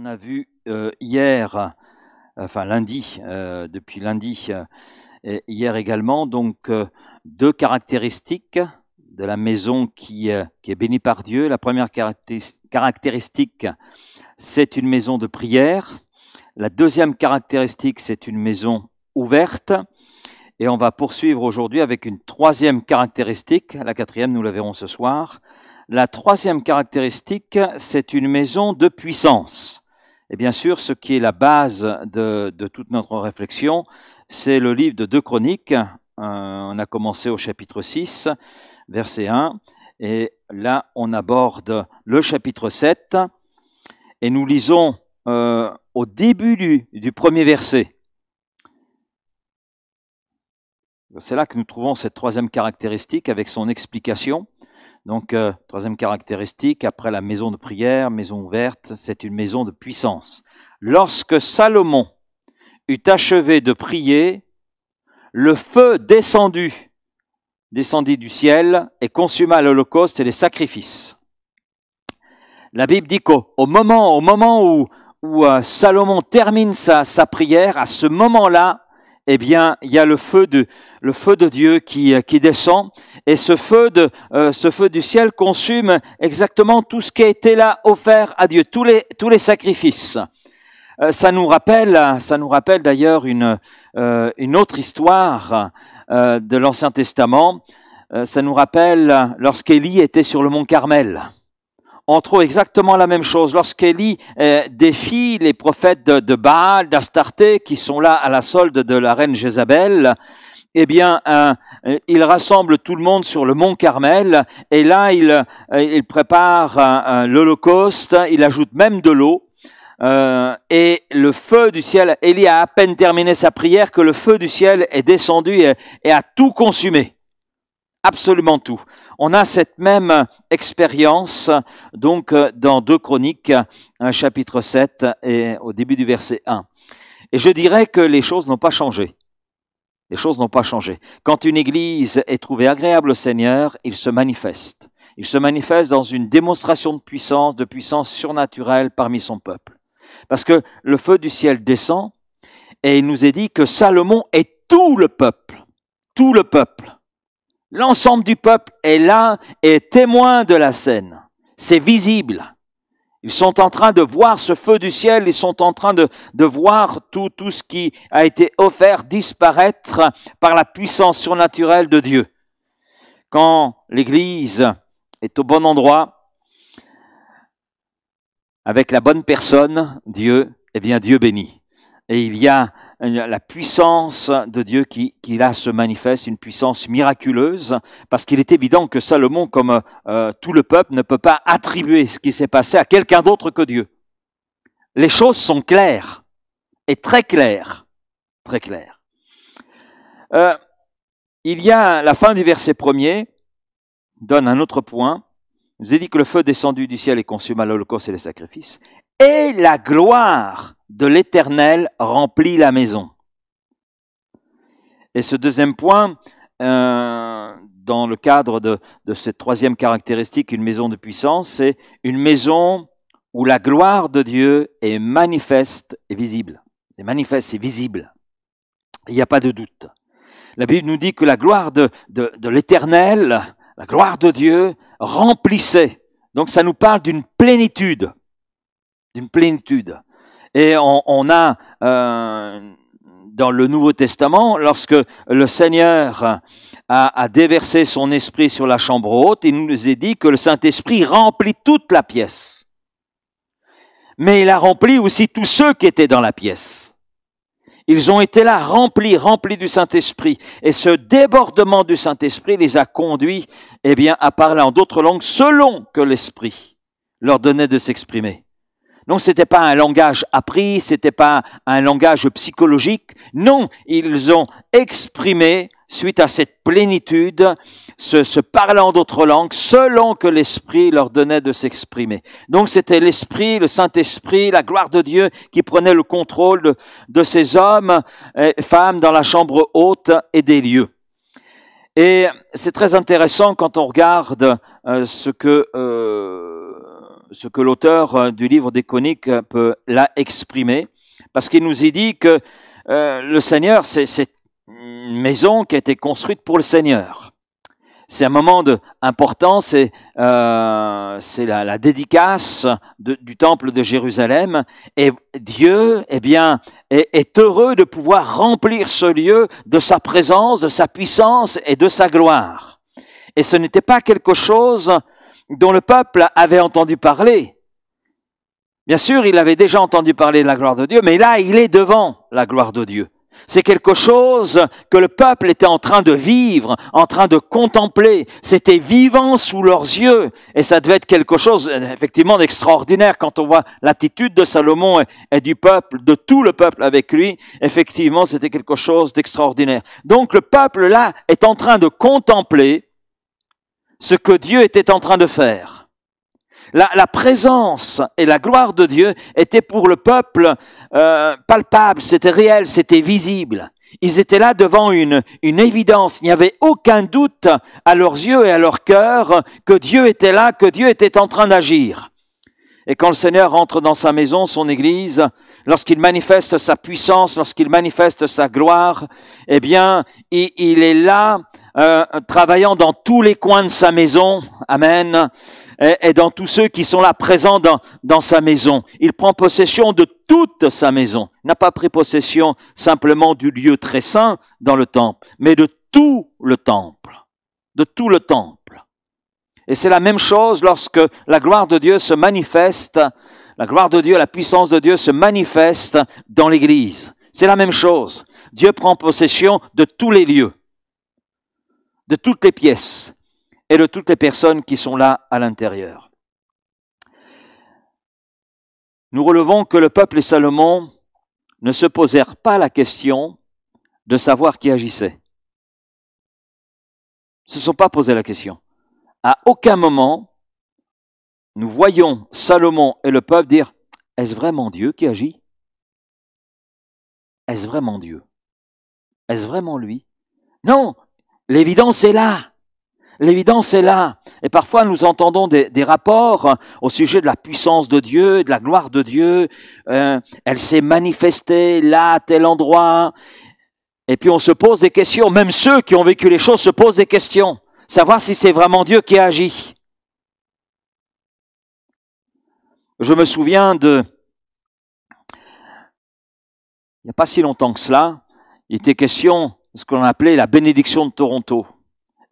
on a vu euh, hier, enfin lundi, euh, depuis lundi, euh, hier également, donc deux caractéristiques de la maison qui, qui, est bénie par Dieu. La première caractéristique, c'est une maison de prière. La deuxième caractéristique, c'est une maison ouverte. Et on va poursuivre aujourd'hui avec une troisième caractéristique. La quatrième, nous la verrons ce soir. La troisième caractéristique, c'est une maison de puissance. Et bien sûr, ce qui est la base de, toute notre réflexion, c'est le livre de deux chroniques. Euh, on a commencé au chapitre 6, verset 1, et là, on aborde le chapitre 7, et nous lisons euh, au début du premier verset. C'est là que nous trouvons cette troisième caractéristique avec son explication. Donc, euh, troisième caractéristique, après la maison de prière, maison ouverte, c'est une maison de puissance. Lorsque Salomon eut achevé de prier, le feu descendu, descendit du ciel et consuma l'holocauste et les sacrifices. La Bible dit qu'au moment, au moment où, euh, Salomon termine sa prière, à ce moment-là, eh bien, il y a le feu de, le feu de Dieu qui, euh, qui descend, et ce feu, de, euh, ce feu du ciel consume exactement tout ce qui a été là offert à Dieu, tous les, tous les sacrifices. Euh, ça nous rappelle, ça nous rappelle d'ailleurs une, une autre histoire de l'Ancien Testament. ça nous rappelle lorsqu'Élie était sur le mont Carmel on trouve exactement la même chose. Lorsqu'Élie euh, défie les prophètes de, Baal, d'Astarté, qui sont là à la solde de la reine Jézabel, eh bien, euh, il rassemble tout le monde sur le mont Carmel, et là, il, euh, prépare l'Holocauste, il ajoute même de l'eau, et le feu du ciel, Élie a à peine terminé sa prière que le feu du ciel est descendu et a tout consumé. Absolument tout. On a cette même expérience donc dans deux Chroniques chapitre 7 et au début du verset 1. Et je dirais que les choses n'ont pas changé. Les choses n'ont pas changé. Quand une église est trouvée agréable au Seigneur, il se manifeste. Il se manifeste dans une démonstration de puissance, de puissance surnaturelle parmi son peuple. Parce que le feu du ciel descend et il nous est dit que Salomon est tout le peuple, tout le peuple L'ensemble du peuple est là et témoin de la scène. C'est visible. Ils sont en train de voir ce feu du ciel, ils sont en train de, de voir tout, tout ce qui a été offert disparaître par la puissance surnaturelle de Dieu. Quand l'Église est au bon endroit, avec la bonne personne, Dieu, eh bien Dieu bénit. Et il y a la puissance de Dieu qui, qui là se manifeste, une puissance miraculeuse, parce qu'il est évident que Salomon, comme euh, tout le peuple, ne peut pas attribuer ce qui s'est passé à quelqu'un d'autre que Dieu. Les choses sont claires, et très claires, très claires. Euh, il y a la fin du verset premier, donne un autre point, Vous est dit que le feu descendu du ciel et consuma l'holocauste et les sacrifices, et la gloire de l'Éternel remplit la maison. Et ce deuxième point, euh, dans le cadre de, cette troisième caractéristique, une maison de puissance, c'est une maison où la gloire de Dieu est manifeste et visible. C'est manifeste c'est visible. Il n'y a pas de doute. La Bible nous dit que la gloire de, de l'Éternel, la gloire de Dieu, remplissait. Donc ça nous parle d'une plénitude d'une plénitude. Et on, a euh, dans le Nouveau Testament, lorsque le Seigneur a, déversé son esprit sur la chambre haute, il nous est dit que le Saint-Esprit remplit toute la pièce. Mais il a rempli aussi tous ceux qui étaient dans la pièce. Ils ont été là remplis, remplis du Saint-Esprit. Et ce débordement du Saint-Esprit les a conduits, eh bien, à parler en d'autres langues selon que l'Esprit leur donnait de s'exprimer. Non, c'était pas un langage appris, c'était pas un langage psychologique. Non, ils ont exprimé, suite à cette plénitude, se, parlant d'autres langues, selon que l'Esprit leur donnait de s'exprimer. Donc c'était l'Esprit, le Saint-Esprit, la gloire de Dieu qui prenait le contrôle de, ces hommes et femmes dans la chambre haute et des lieux. Et c'est très intéressant quand on regarde euh, ce que... Euh, ce que l'auteur euh, du livre des coniques euh, peut l'a exprimer, parce qu'il nous y dit que euh, le Seigneur, c'est cette maison qui a été construite pour le Seigneur. C'est un moment de, important, c'est euh, la, la, dédicace du temple de Jérusalem. Et Dieu, eh bien, est heureux de pouvoir remplir ce lieu de sa présence, de sa puissance et de sa gloire. Et ce n'était pas quelque chose dont le peuple avait entendu parler. Bien sûr, il avait déjà entendu parler de la gloire de Dieu, mais là, il est devant la gloire de Dieu. C'est quelque chose que le peuple était en train de vivre, en train de contempler. C'était vivant sous leurs yeux. Et ça devait être quelque chose effectivement d'extraordinaire quand on voit l'attitude de Salomon et, et, du peuple, de tout le peuple avec lui. Effectivement, c'était quelque chose d'extraordinaire. Donc le peuple là est en train de contempler ce que Dieu était en train de faire. La, présence et la gloire de Dieu étaient pour le peuple euh, palpables, c'était réel, c'était visible. Ils étaient là devant une, une évidence. Il n'y avait aucun doute à leurs yeux et à leur cœur que Dieu était là, que Dieu était en train d'agir. Et quand le Seigneur entre dans sa maison, son Église, lorsqu'il manifeste sa puissance, lorsqu'il manifeste sa gloire, eh bien, il, il est là euh, travaillant dans tous les coins de sa maison, Amen, et, dans tous ceux qui sont là présents dans, dans, sa maison. Il prend possession de toute sa maison. Il n'a pas pris possession simplement du lieu très saint dans le temple, mais de tout le temple, de tout le temple. Et c'est la même chose lorsque la gloire de Dieu se manifeste, la gloire de Dieu, la puissance de Dieu se manifeste dans l'Église. C'est la même chose. Dieu prend possession de tous les lieux de toutes les pièces et de toutes les personnes qui sont là à l'intérieur. Nous relevons que le peuple et Salomon ne se posèrent pas la question de savoir qui agissait. Ils ne se sont pas posés la question. À aucun moment, nous voyons Salomon et le peuple dire, est-ce vraiment Dieu qui agit Est-ce vraiment Dieu Est-ce vraiment lui Non, L'évidence est là. L'évidence est là. Et parfois, nous entendons des, rapports euh, au sujet de la puissance de Dieu, de la gloire de Dieu. Euh, elle s'est manifestée là, à tel endroit. Et puis, on se pose des questions. Même ceux qui ont vécu les choses se posent des questions. Savoir si c'est vraiment Dieu qui agi. Je me souviens de... Il n'y a pas si longtemps que cela, il était question ce qu'on appelait la bénédiction de Toronto.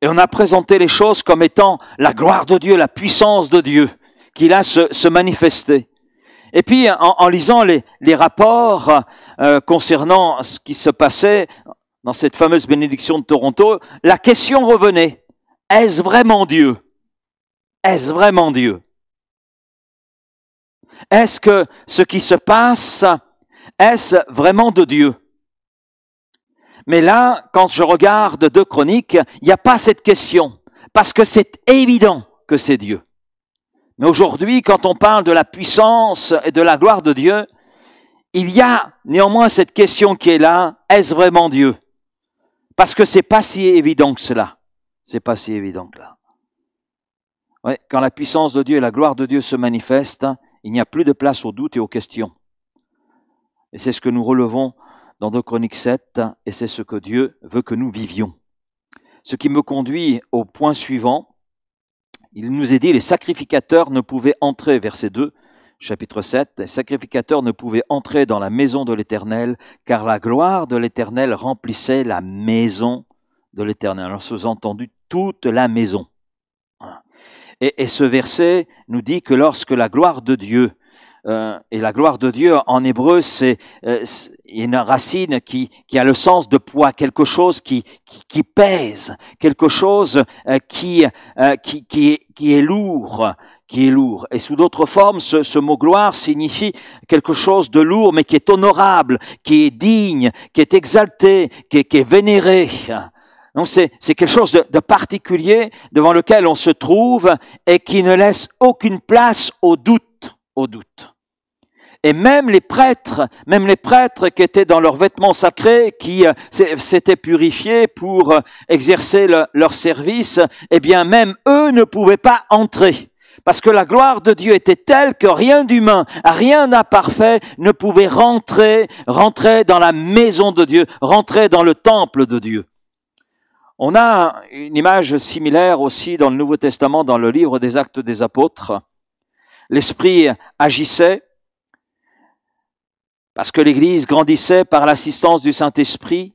Et on a présenté les choses comme étant la gloire de Dieu, la puissance de Dieu, qui là se, se manifestait. Et puis, en, lisant les, rapports euh, concernant ce qui se passait dans cette fameuse bénédiction de Toronto, la question revenait, est-ce vraiment Dieu Est-ce vraiment Dieu Est-ce que ce qui se passe, est-ce vraiment de Dieu mais là, quand je regarde deux chroniques, il n'y a pas cette question, parce que c'est évident que c'est Dieu. Mais aujourd'hui, quand on parle de la puissance et de la gloire de Dieu, il y a néanmoins cette question qui est là, est-ce vraiment Dieu Parce que c'est pas si évident que cela. C'est pas si évident que là. quand la puissance de Dieu et la gloire de Dieu se manifestent, il n'y a plus de place aux doutes et aux questions. Et c'est ce que nous relevons dans Deux chroniques 7, et c'est ce que Dieu veut que nous vivions. Ce qui me conduit au point suivant. Il nous est dit, les sacrificateurs ne pouvaient entrer, verset 2, chapitre 7, les sacrificateurs ne pouvaient entrer dans la maison de l'Éternel, car la gloire de l'Éternel remplissait la maison de l'Éternel. Alors, sous-entendu, toute la maison. et ce verset nous dit que lorsque la gloire de Dieu euh, et la gloire de Dieu en hébreu, c'est euh, une racine qui, qui, a le sens de poids, quelque chose qui, qui, pèse, quelque chose euh, qui, qui, qui, est lourd, qui est lourd. Et sous d'autres formes, ce, ce, mot gloire signifie quelque chose de lourd, mais qui est honorable, qui est digne, qui est exalté, qui est, qui vénéré. Donc c'est quelque chose de, de, particulier devant lequel on se trouve et qui ne laisse aucune place au doute, au doute. Et même les prêtres, même les prêtres qui étaient dans leurs vêtements sacrés, qui euh, s'étaient purifiés pour euh, exercer leur service, eh bien même eux ne pouvaient pas entrer. Parce que la gloire de Dieu était telle que rien d'humain, rien d'imparfait ne pouvait rentrer, rentrer dans la maison de Dieu, rentrer dans le temple de Dieu. On a une image similaire aussi dans le Nouveau Testament, dans le livre des actes des apôtres. L'Esprit agissait, parce que l'Église grandissait par l'assistance du Saint-Esprit,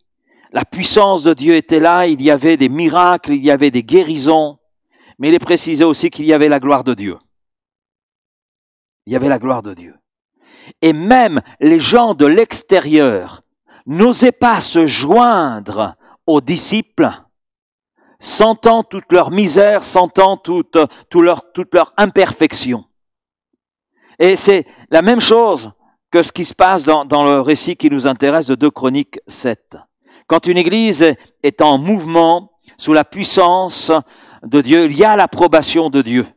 la puissance de Dieu était là, il y avait des miracles, il y avait des guérisons, mais il est précisé aussi qu'il y avait la gloire de Dieu. Il y avait la gloire de Dieu. Et même les gens de l'extérieur n'osaient pas se joindre aux disciples, sentant toute leur misère, sentant toute, leur, toute leur imperfection. Et c'est la même chose que ce qui se passe dans, le récit qui nous intéresse de 2 Chroniques 7. Quand une Église est en mouvement sous la puissance de Dieu, il y a l'approbation de Dieu.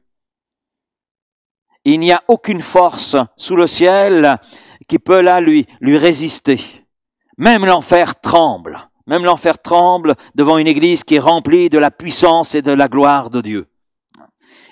Il n'y a aucune force sous le ciel qui peut là lui, lui résister. Même l'enfer tremble. Même l'enfer tremble devant une Église qui est remplie de la puissance et de la gloire de Dieu.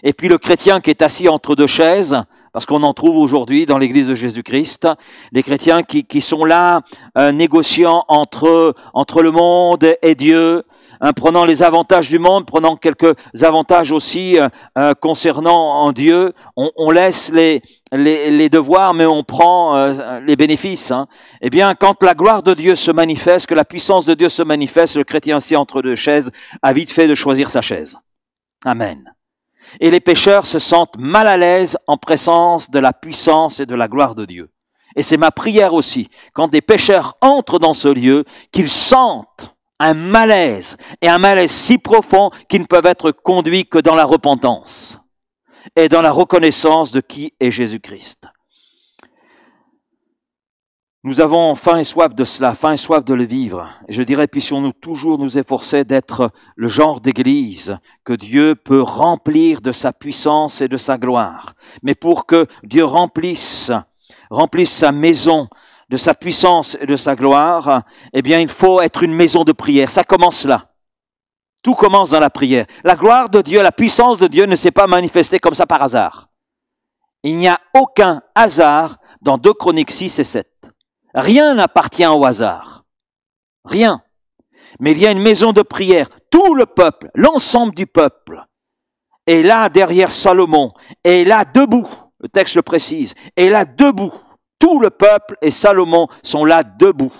Et puis le chrétien qui est assis entre deux chaises, parce qu'on en trouve aujourd'hui dans l'Église de Jésus-Christ, les chrétiens qui, sont là, euh, négociant entre, entre le monde et Dieu, hein, prenant les avantages du monde, prenant quelques avantages aussi euh, euh, concernant Dieu. On, laisse les, les, devoirs, mais on prend les bénéfices. Hein. Eh bien, quand la gloire de Dieu se manifeste, que la puissance de Dieu se manifeste, le chrétien assis entre deux chaises a vite fait de choisir sa chaise. Amen et les pécheurs se sentent mal à l'aise en présence de la puissance et de la gloire de Dieu. Et c'est ma prière aussi, quand des pécheurs entrent dans ce lieu, qu'ils sentent un malaise, et un malaise si profond qu'ils ne peuvent être conduits que dans la repentance et dans la reconnaissance de qui est Jésus-Christ. Nous avons faim et soif de cela, faim et soif de le vivre. je dirais, puissions-nous toujours nous efforcer d'être le genre d'église que Dieu peut remplir de sa puissance et de sa gloire. Mais pour que Dieu remplisse, remplisse sa maison de sa puissance et de sa gloire, eh bien, il faut être une maison de prière. Ça commence là. Tout commence dans la prière. La gloire de Dieu, la puissance de Dieu ne s'est pas manifestée comme ça par hasard. Il n'y a aucun hasard dans Deux Chroniques 6 et 7. Rien n'appartient au hasard. Rien. Mais il y a une maison de prière. Tout le peuple, l'ensemble du peuple, est là derrière Salomon, est là debout. Le texte le précise. Est là debout. Tout le peuple et Salomon sont là debout.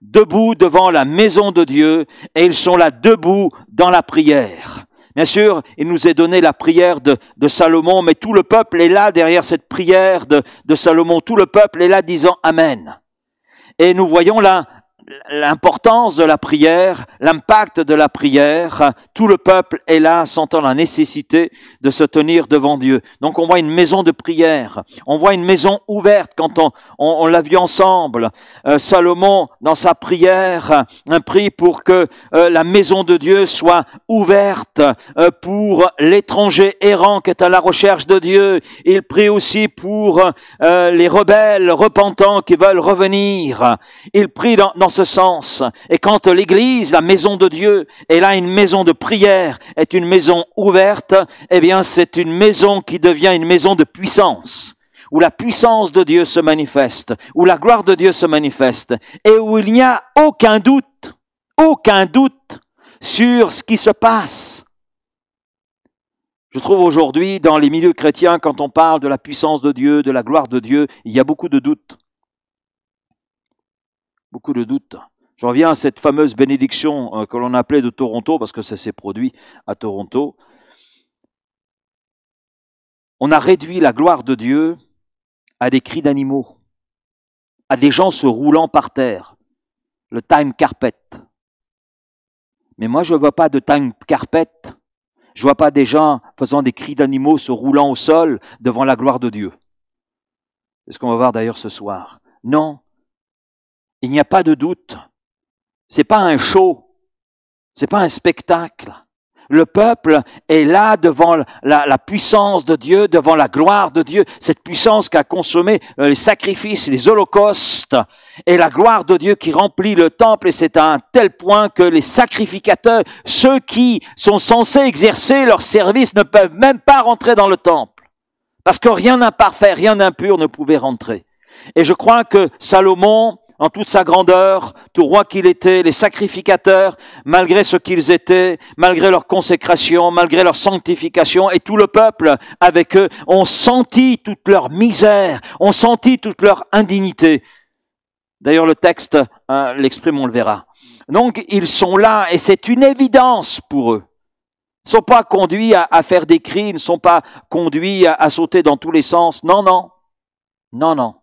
Debout devant la maison de Dieu et ils sont là debout dans la prière. Bien sûr, il nous est donné la prière de, Salomon, mais tout le peuple est là derrière cette prière de Salomon. Tout le peuple est là disant Amen. Et nous voyons là l'importance de la prière, l'impact de la prière. Tout le peuple est là, sentant la nécessité de se tenir devant Dieu. Donc on voit une maison de prière, on voit une maison ouverte quand on, on, l'a vu ensemble. Euh, Salomon, dans sa prière, euh, un prie pour que euh, la maison de Dieu soit ouverte pour l'étranger errant qui est à la recherche de Dieu. Il prie aussi pour les rebelles repentants qui veulent revenir. Il prie dans ce sens. Et quand l'Église, la maison de Dieu, est là une maison de prière, est une maison ouverte, eh bien c'est une maison qui devient une maison de puissance où la puissance de Dieu se manifeste, où la gloire de Dieu se manifeste, et où il n'y a aucun doute, aucun doute sur ce qui se passe. Je trouve aujourd'hui, dans les milieux chrétiens, quand on parle de la puissance de Dieu, de la gloire de Dieu, il y a beaucoup de doutes beaucoup de doutes. J'en viens à cette fameuse bénédiction euh, que l'on appelait de Toronto, parce que ça s'est produit à Toronto. On a réduit la gloire de Dieu à des cris d'animaux, à des gens se roulant par terre, le time carpet. Mais moi, je ne vois pas de time carpet. Je ne vois pas des gens faisant des cris d'animaux se roulant au sol devant la gloire de Dieu. C'est ce qu'on va voir d'ailleurs ce soir. Non, il n'y a pas de doute. C'est pas un show. C'est pas un spectacle. Le peuple est là devant la, puissance de Dieu, devant la gloire de Dieu, cette puissance qui a consommé euh, les sacrifices, les holocaustes, et la gloire de Dieu qui remplit le temple, et c'est à un tel point que les sacrificateurs, ceux qui sont censés exercer leur service, ne peuvent même pas rentrer dans le temple, parce que rien d'imparfait, rien d'impur ne pouvait rentrer. Et je crois que Salomon, en toute sa grandeur, tout roi qu'il était, les sacrificateurs, malgré ce qu'ils étaient, malgré leur consécration, malgré leur sanctification, et tout le peuple avec eux, ont senti toute leur misère, ont senti toute leur indignité. D'ailleurs, le texte hein, l'exprime, on le verra. Donc, ils sont là, et c'est une évidence pour eux. Ils ne sont pas conduits à, faire des cris, ils ne sont pas conduits à sauter dans tous les sens. Non, non. Non, non.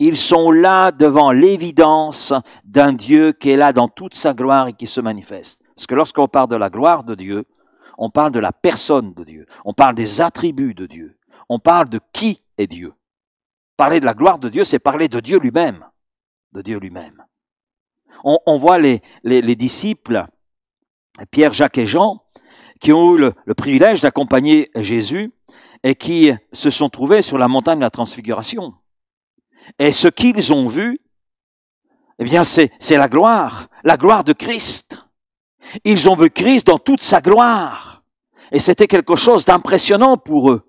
Ils sont là devant l'évidence d'un Dieu qui est là dans toute sa gloire et qui se manifeste. Parce que lorsqu'on parle de la gloire de Dieu, on parle de la personne de Dieu, on parle des attributs de Dieu, on parle de qui est Dieu. Parler de la gloire de Dieu, c'est parler de Dieu lui-même, de Dieu lui-même. On, voit les, disciples, Pierre, Jacques et Jean, qui ont eu le privilège d'accompagner Jésus et qui se sont trouvés sur la montagne de la transfiguration. Et ce qu'ils ont vu, eh bien, c'est la gloire, la gloire de Christ. Ils ont vu Christ dans toute sa gloire. Et c'était quelque chose d'impressionnant pour eux.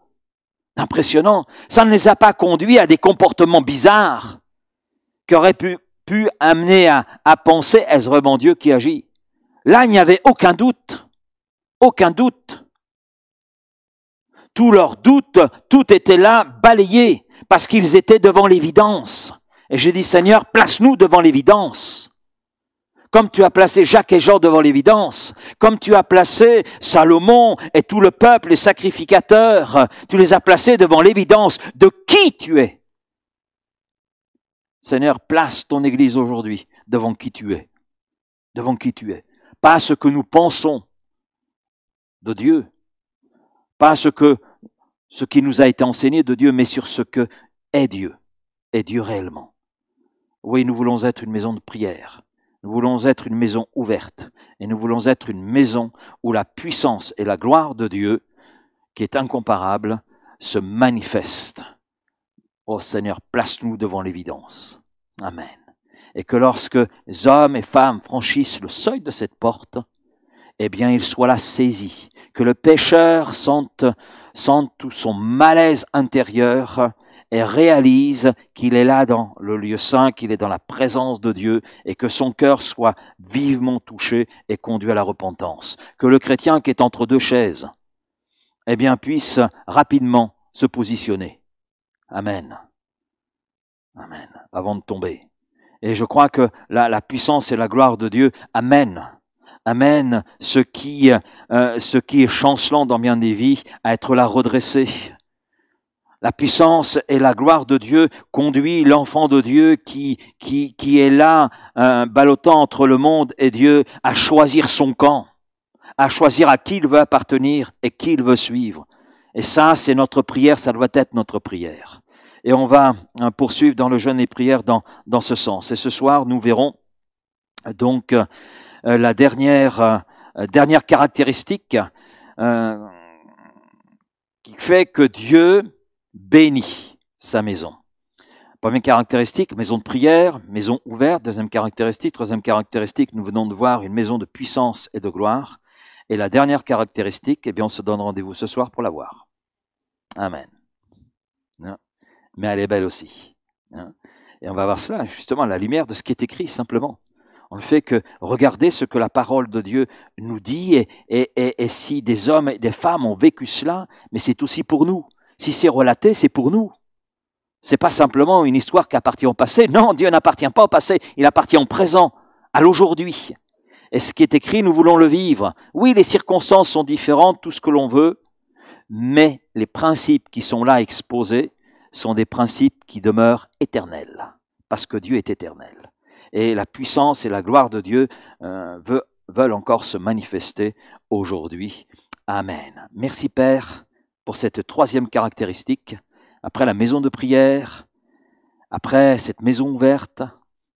D'impressionnant. Ça ne les a pas conduits à des comportements bizarres qui auraient pu, pu amener à, à penser est-ce vraiment Dieu qui agit Là, il n'y avait aucun doute. Aucun doute. Tous leurs doutes, tout était là, balayé parce qu'ils étaient devant l'évidence. Et j'ai dit, Seigneur, place-nous devant l'évidence. Comme tu as placé Jacques et Jean devant l'évidence, comme tu as placé Salomon et tout le peuple, les sacrificateurs, tu les as placés devant l'évidence de qui tu es. Seigneur, place ton Église aujourd'hui devant qui tu es, devant qui tu es. Pas ce que nous pensons de Dieu, pas ce que ce qui nous a été enseigné de Dieu, mais sur ce que est Dieu, est Dieu réellement. Oui, nous voulons être une maison de prière, nous voulons être une maison ouverte, et nous voulons être une maison où la puissance et la gloire de Dieu, qui est incomparable, se manifestent. Oh Seigneur, place-nous devant l'évidence. Amen. Et que lorsque hommes et femmes franchissent le seuil de cette porte, eh bien, ils soient là saisis, que le pécheur sente sent tout son malaise intérieur et réalise qu'il est là dans le lieu saint, qu'il est dans la présence de Dieu et que son cœur soit vivement touché et conduit à la repentance. Que le chrétien qui est entre deux chaises, eh bien, puisse rapidement se positionner. Amen. Amen. Avant de tomber. Et je crois que la, la puissance et la gloire de Dieu amènent amène Ce qui, euh, ce qui est chancelant dans bien des vies, à être la redressée. La puissance et la gloire de Dieu conduit l'enfant de Dieu qui, qui, est là, euh, ballottant entre le monde et Dieu, à choisir son camp, à choisir à qui il veut appartenir et qui il veut suivre. Et ça, c'est notre prière, ça doit être notre prière. Et on va euh, poursuivre dans le jeûne et prière dans, dans ce sens. Et ce soir, nous verrons donc euh, la dernière, euh, dernière caractéristique euh, qui fait que Dieu bénit sa maison. Première caractéristique, maison de prière, maison ouverte. Deuxième caractéristique, troisième caractéristique, nous venons de voir une maison de puissance et de gloire. Et la dernière caractéristique, eh bien, on se donne rendez-vous ce soir pour la voir. Amen. Mais elle est belle aussi. Et on va voir cela, justement, à la lumière de ce qui est écrit, simplement on le fait que regardez ce que la parole de Dieu nous dit, et, et si des hommes et des femmes ont vécu cela, mais c'est aussi pour nous. Si c'est relaté, c'est pour nous. C'est pas simplement une histoire qui appartient au passé. Non, Dieu n'appartient pas au passé, il appartient au présent, à l'aujourd'hui. Et ce qui est écrit, nous voulons le vivre. Oui, les circonstances sont différentes, tout ce que l'on veut, mais les principes qui sont là exposés sont des principes qui demeurent éternels, parce que Dieu est éternel et la puissance et la gloire de Dieu euh, veulent encore se manifester aujourd'hui. Amen. Merci Père pour cette troisième caractéristique. Après la maison de prière, après cette maison ouverte,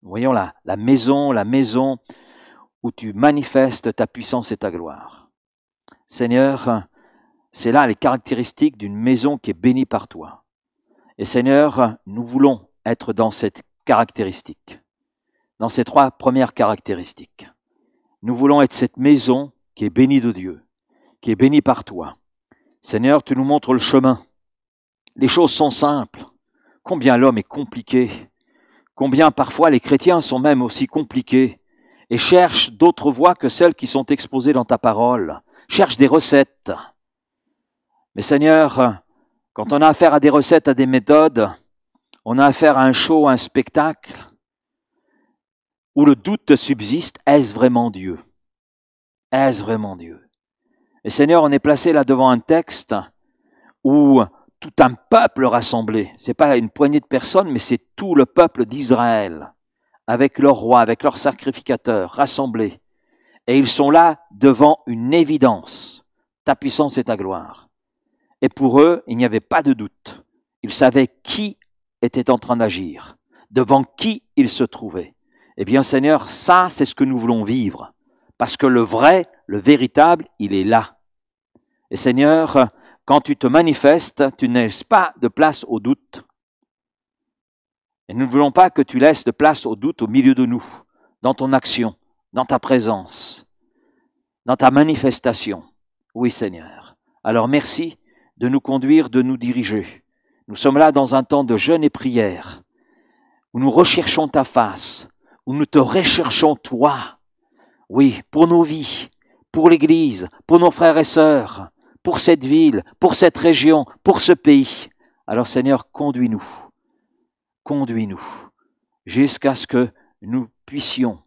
voyons la, la maison, la maison où tu manifestes ta puissance et ta gloire. Seigneur, c'est là les caractéristiques d'une maison qui est bénie par toi. Et Seigneur, nous voulons être dans cette caractéristique dans ces trois premières caractéristiques. Nous voulons être cette maison qui est bénie de Dieu, qui est bénie par toi. Seigneur, tu nous montres le chemin. Les choses sont simples. Combien l'homme est compliqué. Combien parfois les chrétiens sont même aussi compliqués et cherchent d'autres voies que celles qui sont exposées dans ta parole. Cherchent des recettes. Mais Seigneur, quand on a affaire à des recettes, à des méthodes, on a affaire à un show, à un spectacle, où le doute subsiste, est-ce vraiment Dieu Est-ce vraiment Dieu Et Seigneur, on est placé là devant un texte où tout un peuple rassemblé, c'est pas une poignée de personnes, mais c'est tout le peuple d'Israël, avec leur roi, avec leur sacrificateur, rassemblés. Et ils sont là devant une évidence, ta puissance et ta gloire. Et pour eux, il n'y avait pas de doute. Ils savaient qui était en train d'agir, devant qui ils se trouvaient. Eh bien Seigneur, ça c'est ce que nous voulons vivre, parce que le vrai, le véritable, il est là. Et Seigneur, quand tu te manifestes, tu ne pas de place au doute. Et nous ne voulons pas que tu laisses de place au doute au milieu de nous, dans ton action, dans ta présence, dans ta manifestation. Oui Seigneur. Alors merci de nous conduire, de nous diriger. Nous sommes là dans un temps de jeûne et prière, où nous recherchons ta face, où nous te recherchons, toi. Oui, pour nos vies, pour l'Église, pour nos frères et sœurs, pour cette ville, pour cette région, pour ce pays. Alors Seigneur, conduis-nous, conduis-nous, jusqu'à ce que nous puissions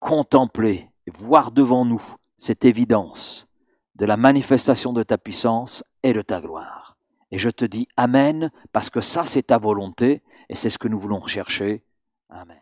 contempler, voir devant nous cette évidence de la manifestation de ta puissance et de ta gloire. Et je te dis Amen, parce que ça c'est ta volonté, et c'est ce que nous voulons rechercher. Amen.